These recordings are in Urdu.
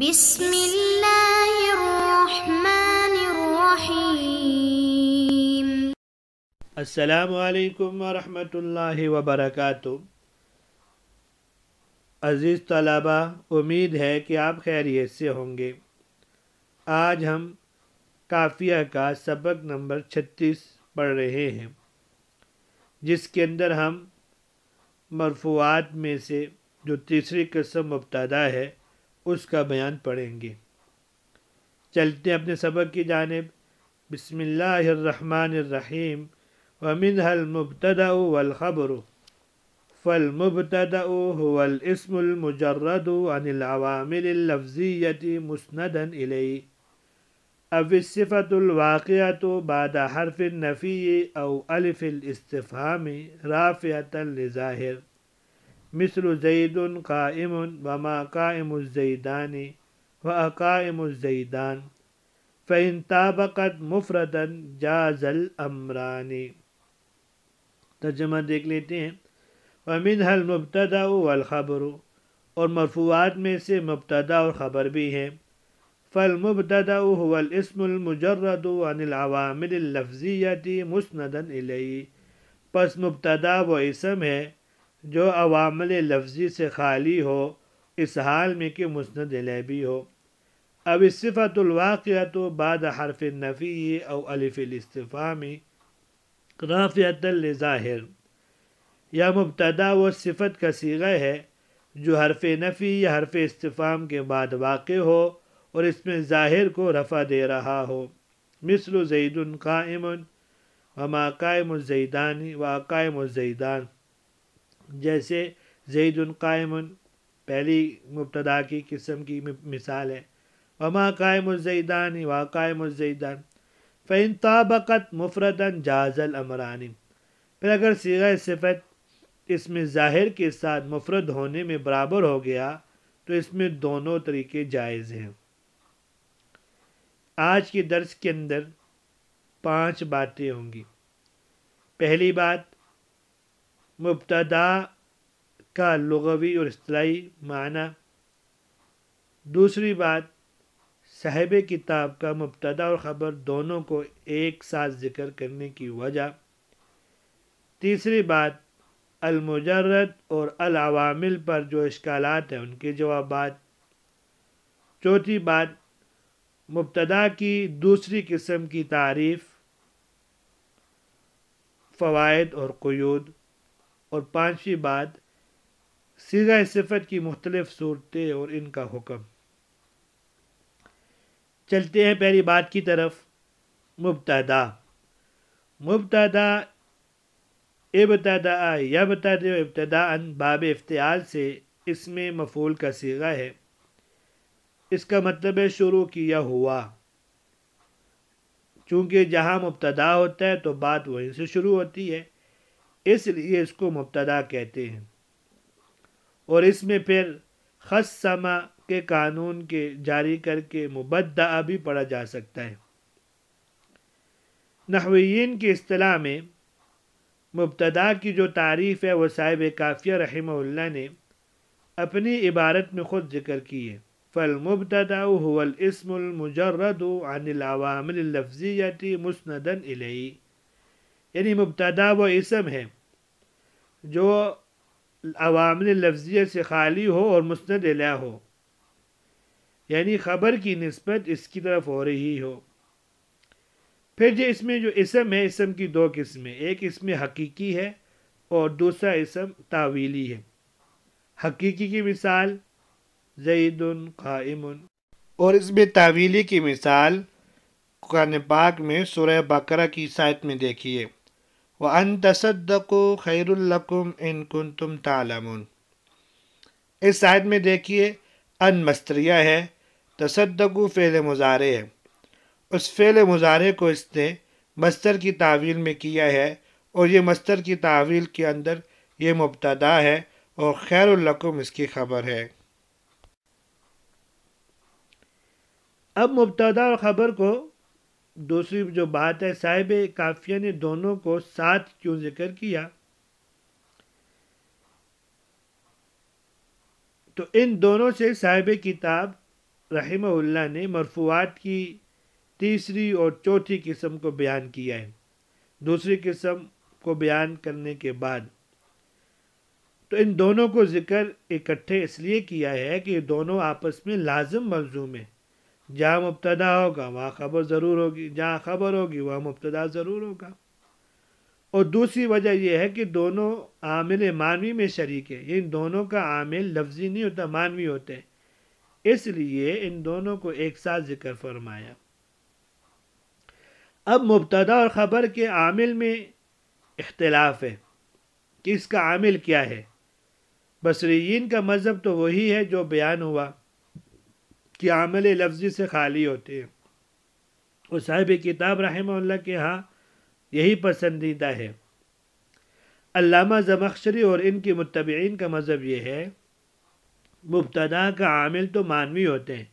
بسم اللہ الرحمن الرحیم السلام علیکم ورحمۃ اللہ وبرکاتہ عزیز طلبہ امید ہے کہ آپ خیریت سے ہوں گے آج ہم کافیہ کا سبق نمبر چھتیس پڑھ رہے ہیں جس کے اندر ہم مرفوعات میں سے جو تیسری قسم مبتدا ہے उसका बयान पढ़ेंगे चलते अपने सबक की जानब बसमीम वमिन हलमबतदा वलखबर फ़लमबतदा वलस्मजरद अनिलवामिलफ़ीयत मुस्ंदन इलई अवसफ़तवाक़त बाद हरफ नफ़ी अव अलफ़िलस्तफ़ाम राफ़ियतन ज़ाहिर مثل زید قائم وما قائم الزیدان و اقائم الزیدان فإن ام مفردا جاز تابقت ترجمہ دیکھ لیتے ہیں امن حلمبتدا والخبر اور مرفوعات میں سے مبتدا اور خبر بھی ہیں الاسم المجرد عن العوامل لفظیتی مسندا علیہ پس مبتدا اسم ہے جو عوامل لفظی سے خالی ہو اس حال میں کہ مسند بھی ہو اب صفت الواقعہ تو بعد حرف نفی او الف الاستفامی رافیت الظاہر یا مبتدا و صفت کا سیغہ ہے جو حرف نفی یا حرف استفام کے بعد واقع ہو اور اس میں ظاہر کو رفع دے رہا ہو مثل زید قائم وما قائم الزیدانی و قائم مزیدان جیسے زید القائم پہلی مبتدا کی قسم کی مثال ہے وما قائم الزیدان وا قائم الزیدان الزيدان طابقت مفردن جاز المران پھر اگر سیغہ صفت اس میں ظاہر کے ساتھ مفرد ہونے میں برابر ہو گیا تو اس میں دونوں طریقے جائز ہیں آج کے درس کے اندر پانچ باتیں ہوں گی پہلی بات مبتدا کا لغوی اور اصطلاحی معنی دوسری بات صاحب کتاب کا مبتدا اور خبر دونوں کو ایک ساتھ ذکر کرنے کی وجہ تیسری بات المجرد اور العوامل پر جو اشکالات ہیں ان کے جوابات چوتھی بات مبتدا کی دوسری قسم کی تعریف فوائد اور قیود اور پانچویں بات سگہ صفت کی مختلف صورتیں اور ان کا حکم چلتے ہیں پہلی بات کی طرف مبتدا مبتدا ابتدا یا بتاد ابتدا ان باب افتعال سے اس میں مفول کا سیگا ہے اس کا مطلب ہے شروع کیا ہوا چونکہ جہاں مبتدا ہوتا ہے تو بات وہیں سے شروع ہوتی ہے اس لیے اس کو مبتدا کہتے ہیں اور اس میں پھر خست سما کے قانون کے جاری کر کے مبدعہ بھی پڑھا جا سکتا ہے نحویین کی اصطلاح میں مبتدا کی جو تعریف ہے وہ صاحب کافیہ رحمہ اللہ نے اپنی عبارت میں خود ذکر کی ہے پھل مبتدا اول المجرد عن العوامل لفظیتی مسند الیہ یعنی مبتدا وہ اسم ہے جو عوامل لفظیہ سے خالی ہو اور مسند علیہ ہو یعنی خبر کی نسبت اس کی طرف ہو رہی ہو پھر جو اس میں جو اسم ہے اسم کی دو قسمیں ایک اسم حقیقی ہے اور دوسرا اسم تعویلی ہے حقیقی کی مثال زید قائم اور اس میں تعویلی کی مثال قرآن پاک میں سورہ بقرہ کی سائٹ میں دیکھیے وَأَن تَصَدَّقُوا خَيْرُ لَكُمْ إِن القم تَعْلَمُونَ اس آیت میں دیکھیے ان مستریہ ہے تصدقو فعل مزارے ہے اس فعل مزارے کو اس نے مستر کی تعویل میں کیا ہے اور یہ مستر کی تعویل کے اندر یہ مبتدا ہے اور خیر القوم اس کی خبر ہے اب مبتدا اور خبر کو دوسری جو بات ہے صاحب کافیہ نے دونوں کو ساتھ کیوں ذکر کیا تو ان دونوں سے صاحب کتاب رحمہ اللہ نے مرفوعات کی تیسری اور چوتھی قسم کو بیان کیا ہے دوسری قسم کو بیان کرنے کے بعد تو ان دونوں کو ذکر اکٹھے اس لیے کیا ہے کہ دونوں آپس میں لازم ملزوم ہیں جہاں مبتدا ہوگا وہاں خبر ضرور ہوگی جہاں خبر ہوگی وہاں مبتدا ضرور ہوگا اور دوسری وجہ یہ ہے کہ دونوں عامل معنوی میں شریک ہے ان یعنی دونوں کا عامل لفظی نہیں ہوتا معنوی ہوتے ہیں اس لیے ان دونوں کو ایک ساتھ ذکر فرمایا اب مبتدا اور خبر کے عامل میں اختلاف ہے کہ اس کا عامل کیا ہے بصریین کا مذہب تو وہی ہے جو بیان ہوا کی عمل لفظی سے خالی ہوتے ہیں اور صاحب کتاب رحمہ اللہ کے ہاں یہی پسندیدہ ہے علامہ زمخشری اور ان کی متبعین کا مذہب یہ ہے مبتدا کا عامل تو معنوی ہوتے ہیں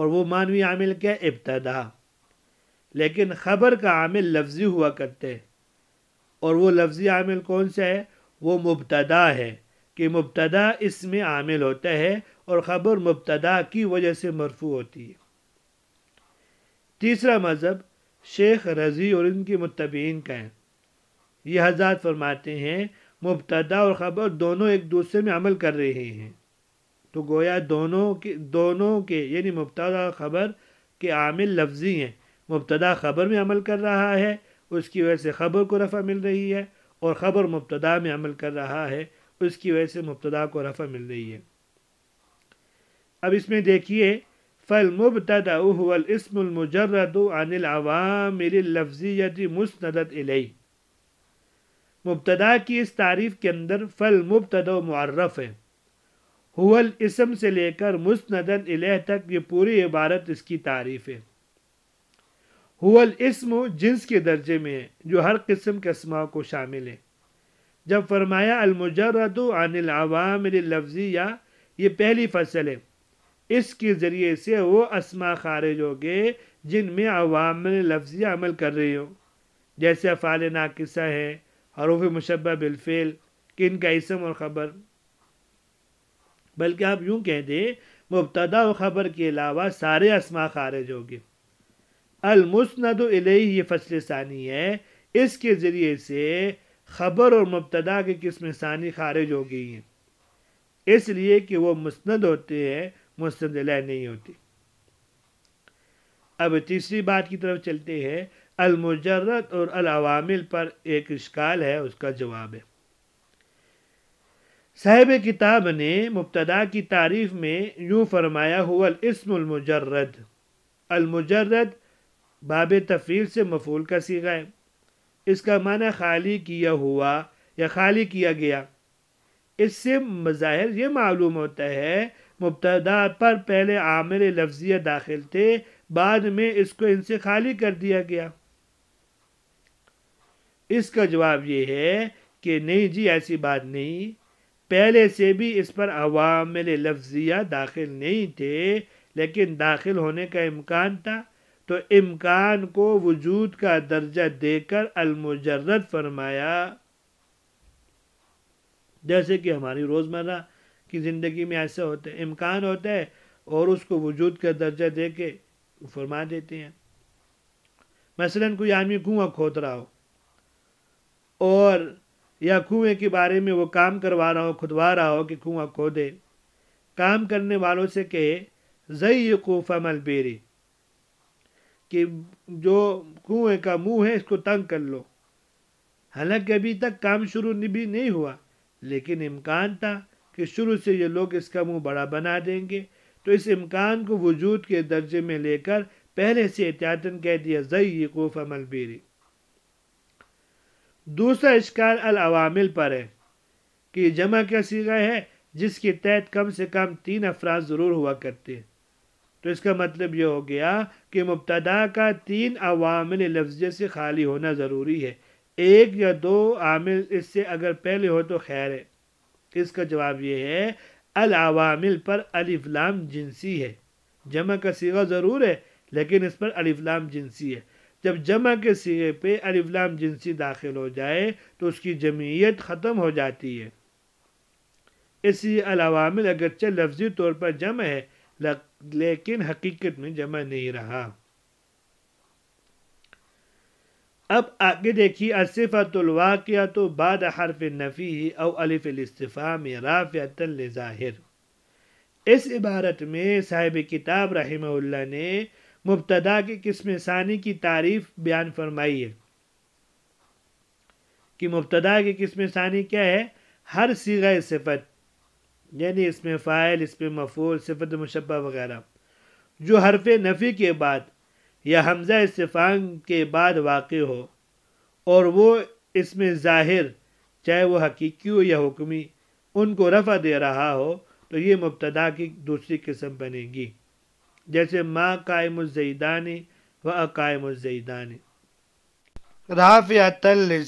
اور وہ معنوی عامل کیا ابتدا لیکن خبر کا عامل لفظی ہوا کرتے ہیں اور وہ لفظی عامل کون سا ہے وہ مبتدا ہے کہ مبتدا اس میں عامل ہوتا ہے اور خبر مبتدا کی وجہ سے مرفو ہوتی ہے تیسرا مذہب شیخ رضی اور ان کی متبین کا ہے یہ حضرات فرماتے ہیں مبتدا اور خبر دونوں ایک دوسرے میں عمل کر رہے ہیں تو گویا دونوں کے دونوں کے یعنی مبتدا خبر کے عامل لفظی ہیں مبتدا خبر میں عمل کر رہا ہے اس کی وجہ سے خبر کو رفع مل رہی ہے اور خبر مبتدا میں عمل کر رہا ہے اس کی وجہ سے مبتدا کو رفع مل رہی ہے اب اس میں دیکھیے فل مبتد او المجرد اسم المجردو عنل عوام مری لفظی مست کی اس تعریف کے اندر فل مبتدا و معرف ہے حول اسم سے لے کر الہ تک یہ پوری عبارت اس کی تعریف ہے حول اسم جنس کے درجے میں ہے جو ہر قسم کے اسماء کو شامل ہے جب فرمایا المجرد عن العوامل لفظ یا یہ پہلی فصل ہے اس کے ذریعے سے وہ اسما خارج ہو گئے جن میں عوامل لفظیہ عمل کر رہی ہوں جیسے افعال ناقصہ ہے حروف مشبہ کہ کن کا اسم اور خبر بلکہ آپ یوں کہہ دیں مبتدہ و خبر کے علاوہ سارے اسما خارج ہو گئے المسند علیہ یہ فصل ثانی ہے اس کے ذریعے سے خبر اور مبتدا کی قسم ثانی خارج ہو گئی ہیں اس لیے کہ وہ مستند ہوتے ہیں لہ نہیں ہوتی اب تیسری بات کی طرف چلتے ہیں المجرد اور العوامل پر ایک اشکال ہے اس کا جواب ہے صاحب کتاب نے مبتدا کی تعریف میں یوں فرمایا ہوا الاسم المجرد المجرد باب تفیل سے مفول کا سیکھا ہے اس کا معنی خالی کیا ہوا یا خالی کیا گیا اس سے مظاہر یہ معلوم ہوتا ہے مبتدا پر پہلے عامل لفظیہ داخل تھے بعد میں اس کو ان سے خالی کر دیا گیا اس کا جواب یہ ہے کہ نہیں جی ایسی بات نہیں پہلے سے بھی اس پر عوامل لفظیہ داخل نہیں تھے لیکن داخل ہونے کا امکان تھا تو امکان کو وجود کا درجہ دے کر المجرد فرمایا جیسے کہ ہماری روز مرہ کی زندگی میں ایسے ہوتا ہے امکان ہوتا ہے اور اس کو وجود کا درجہ دے کے وہ فرما دیتے ہیں مثلا کوئی آدمی کنواں کھود رہا ہو اور یا کنویں کے بارے میں وہ کام کروا رہا ہو کھدوا رہا ہو کہ کنواں کھودے کام کرنے والوں سے کہے ضعی خوفہ مل بیری کہ جو کنویں کا منہ ہے اس کو تنگ کر لو حالانکہ ابھی تک کام شروع بھی نہیں ہوا لیکن امکان تھا کہ شروع سے یہ لوگ اس کا منہ بڑا بنا دیں گے تو اس امکان کو وجود کے درجے میں لے کر پہلے سے احتیاطاً کہہ دیا زئی کوف عمل بیری دوسرا اشکال العوامل پر ہے کہ جمع کیا سیگا ہے جس کے تحت کم سے کم تین افراد ضرور ہوا کرتے ہیں تو اس کا مطلب یہ ہو گیا کہ مبتدا کا تین عوامل لفظ سے خالی ہونا ضروری ہے ایک یا دو عامل اس سے اگر پہلے ہو تو خیر ہے اس کا جواب یہ ہے العوامل پر الفلام جنسی ہے جمع کا سیغہ ضرور ہے لیکن اس پر الفلام جنسی ہے جب جمع کے سیغے پہ الفلام جنسی داخل ہو جائے تو اس کی جمعیت ختم ہو جاتی ہے اس لیے العوامل اگرچہ لفظی طور پر جمع ہے لیکن حقیقت میں جمع نہیں رہا اب آگے دیکھیے تو بعد حرف نفی او لظاہر اس عبارت میں صاحب کتاب رحمہ اللہ نے مبتدا کی قسم ثانی کی تعریف بیان فرمائی ہے کہ مبتدا کی قسم ثانی کیا ہے ہر سیغہ صفت یعنی اس میں فائل اس میں مفول صفت مشبہ وغیرہ جو حرف نفی کے بعد یا حمزہ استفان کے بعد واقع ہو اور وہ اس میں ظاہر چاہے وہ حقیقی ہو یا حکمی ان کو رفع دے رہا ہو تو یہ مبتدا کی دوسری قسم بنے گی جیسے ماں قائم الزیدانی و اقائم الزیدانی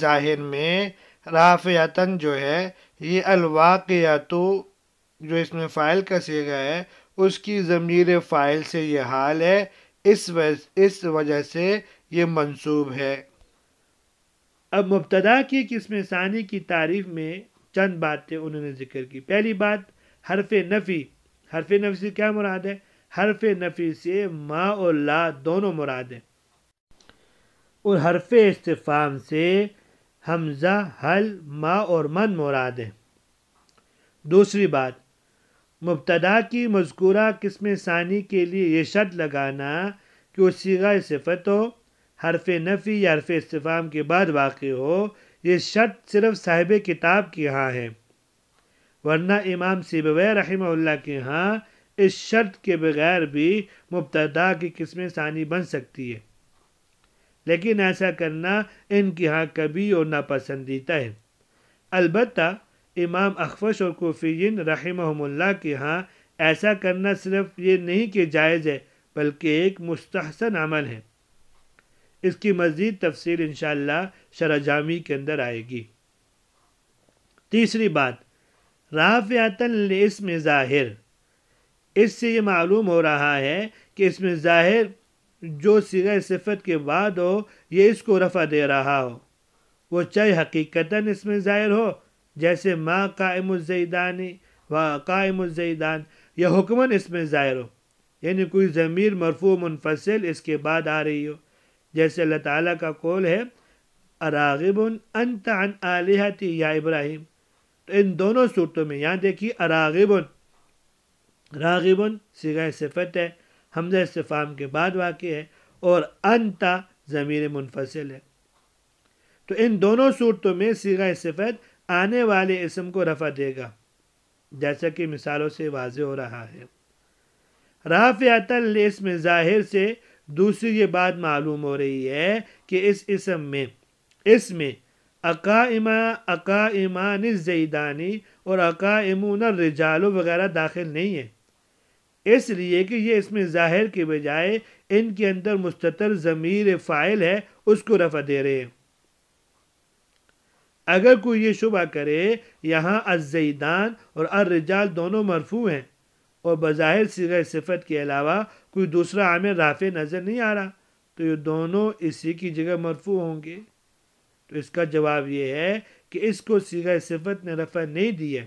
ظاہر میں رافعتن جو ہے یہ الواقیاتو جو اس میں فائل کا سیگا ہے اس کی ضمیر فائل سے یہ حال ہے اس وجہ اس وجہ سے یہ منصوب ہے اب مبتدا کی قسم ثانی کی تعریف میں چند باتیں انہوں نے ذکر کی پہلی بات حرف نفی حرف نفی سے کیا مراد ہے حرف نفی سے ما اور لا دونوں مراد ہیں اور حرف استفام سے حمزہ حل ما اور من مراد ہیں دوسری بات مبتدا کی مذکورہ قسم ثانی کے لیے یہ شرط لگانا کہ وہ سیغ صفت ہو حرف نفی یا حرف استفام کے بعد واقع ہو یہ شرط صرف صاحب کتاب کے ہاں ہے ورنہ امام سیبوی رحمہ اللہ کے ہاں اس شرط کے بغیر بھی مبتدا کی قسم ثانی بن سکتی ہے لیکن ایسا کرنا ان کے ہاں کبھی اور ناپسندیدہ ہے البتہ امام اخفش اور کوفیین رحمہ اللہ کے ہاں ایسا کرنا صرف یہ نہیں کہ جائز ہے بلکہ ایک مستحسن عمل ہے اس کی مزید تفصیل انشاءاللہ شرح جامی کے اندر آئے گی تیسری بات رافیات میں ظاہر اس سے یہ معلوم ہو رہا ہے کہ اس میں ظاہر جو سگر صفت کے بعد ہو یہ اس کو رفع دے رہا ہو وہ چاہے حقیقتاً اس میں ظاہر ہو جیسے ماں قائم الزیدانی و قائم الزیدان یا حکمن اس میں ظاہر ہو یعنی کوئی ضمیر مرفوع منفصل اس کے بعد آ رہی ہو جیسے اللہ تعالیٰ کا قول ہے اراغب انت عن آلیہتی یا ابراہیم تو ان دونوں صورتوں میں یہاں دیکھیے اراغب راغب سگۂ صفت ہے حمزہ استفام کے بعد واقع ہے اور انتا ضمیر منفصل ہے تو ان دونوں صورتوں میں سیغہ صفت آنے والے اسم کو رفع دے گا جیسا کہ مثالوں سے واضح ہو رہا ہے رافیہ تل ظاہر سے دوسری یہ بات معلوم ہو رہی ہے کہ اس اسم میں اس میں اکا اما زیدانی اور اقائمون الرجال وغیرہ داخل نہیں ہے اس لیے کہ یہ اس میں ظاہر کے بجائے ان کے اندر مستطر ضمیر فائل ہے اس کو رفع دے رہے ہیں اگر کوئی یہ شبہ کرے یہاں الزیدان اور الرجال دونوں مرفوع ہیں اور بظاہر سگِ صفت کے علاوہ کوئی دوسرا عامر رافع نظر نہیں آ رہا تو یہ دونوں اسی کی جگہ مرفوع ہوں گے تو اس کا جواب یہ ہے کہ اس کو سیغہ صفت نے رفع نہیں دیا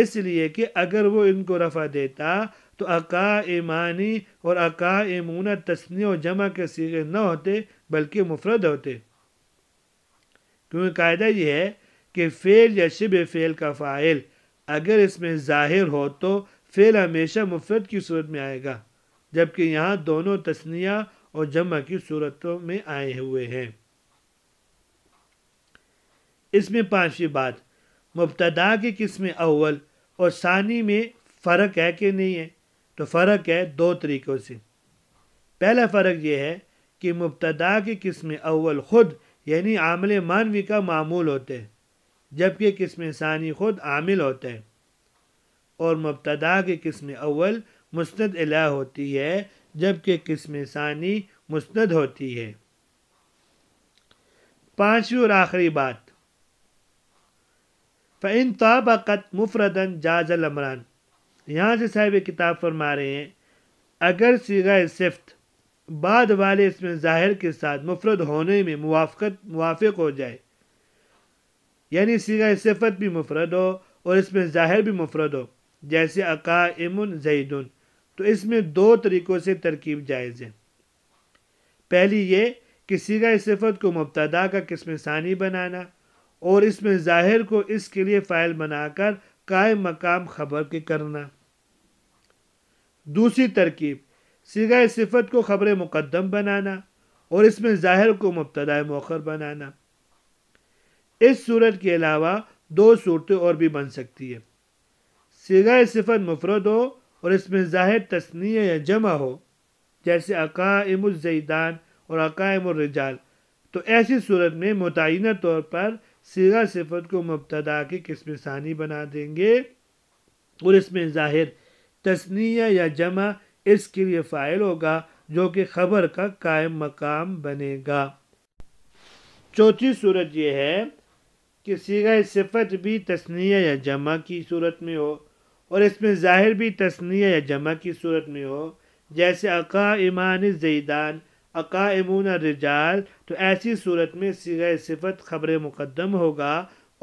اس لیے کہ اگر وہ ان کو رفع دیتا تو عقا ایمانی اور عقا ایمونہ تسنی و جمع کے سیغے نہ ہوتے بلکہ مفرد ہوتے کیونکہ قاعدہ یہ ہے کہ فعل یا شب فعل کا فائل اگر اس میں ظاہر ہو تو فعل ہمیشہ مفرد کی صورت میں آئے گا جبکہ یہاں دونوں تسنیہ اور جمع کی صورتوں میں آئے ہوئے ہیں اس میں پانچویں بات مبتدا کی قسم اول اور ثانی میں فرق ہے کہ نہیں ہے تو فرق ہے دو طریقوں سے پہلا فرق یہ ہے کہ مبتدا کی قسم اول خود یعنی عامل مانوی کا معمول ہوتے جبکہ قسم ثانی خود عامل ہوتے ہیں اور مبتدا کی قسم اول مستد الہ ہوتی ہے جبکہ قسم ثانی مستد ہوتی ہے پانچویں اور آخری بات فعن تابقت مفردن جاز عمران یہاں سے صاحب کتاب فرما رہے ہیں اگر سیگا صفت بعد والے اس میں ظاہر کے ساتھ مفرد ہونے میں موافقت موافق ہو جائے یعنی سیگا صفت بھی مفرد ہو اور اس میں ظاہر بھی مفرد ہو جیسے اقاء امن تو اس میں دو طریقوں سے ترکیب جائز ہے پہلی یہ کہ سیگا صفت کو مبتدا کا قسم ثانی بنانا اور اس میں ظاہر کو اس کے لیے فائل بنا کر قائم مقام خبر کے کرنا دوسری ترکیب سگا صفت کو خبر مقدم بنانا اور اس میں ظاہر کو مبتدا موخر بنانا اس صورت کے علاوہ دو صورتیں اور بھی بن سکتی ہے سگۂ صفت مفرد ہو اور اس میں ظاہر تسنی یا جمع ہو جیسے عقائم الزیدان اور عقائم الرجال تو ایسی صورت میں متعینہ طور پر سیگا صفت کو مبتدا کی قسم ثانی بنا دیں گے اور اس میں ظاہر تسنیہ یا جمع اس کے لیے فائل ہوگا جو کہ خبر کا قائم مقام بنے گا چوتھی صورت یہ ہے کہ سگۂ صفت بھی تصنیہ یا جمع کی صورت میں ہو اور اس میں ظاہر بھی تصنیہ یا جمع کی صورت میں ہو جیسے عقا ایمان زیدان عقا امون رجال تو ایسی صورت میں سگۂ صفت خبر مقدم ہوگا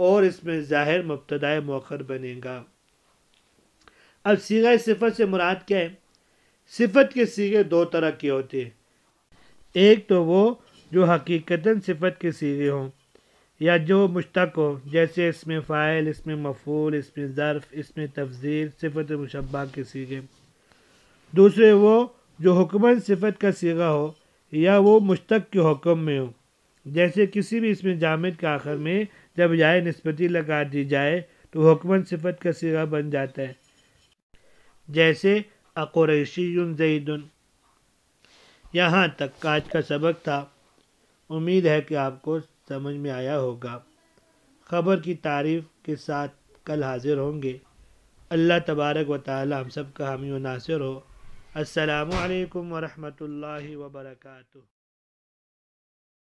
اور اس میں ظاہر مبتدائے مؤخر بنے گا اب سگہ صفت سے مراد کیا ہے صفت کے سیگے دو طرح کے ہوتے ہیں ایک تو وہ جو حقیقتاً صفت کے سیگے ہوں یا جو مشتق ہو جیسے اس میں فائل اس میں مفول اس میں ظرف اس میں تفضیل صفت مشبہ کے سیگے دوسرے وہ جو حکمن صفت کا سیگا ہو یا وہ مشتق کے حکم میں ہو جیسے کسی بھی اس میں جامد کے آخر میں جب جائے نسبتی لگا دی جائے تو حکمن صفت کا سیگا بن جاتا ہے جیسے اقریشی زید یہاں تک آج کا سبق تھا امید ہے کہ آپ کو سمجھ میں آیا ہوگا خبر کی تعریف کے ساتھ کل حاضر ہوں گے اللہ تبارک و تعالی ہم سب کا ہمیں ناصر ہو السلام علیکم ورحمۃ اللہ وبرکاتہ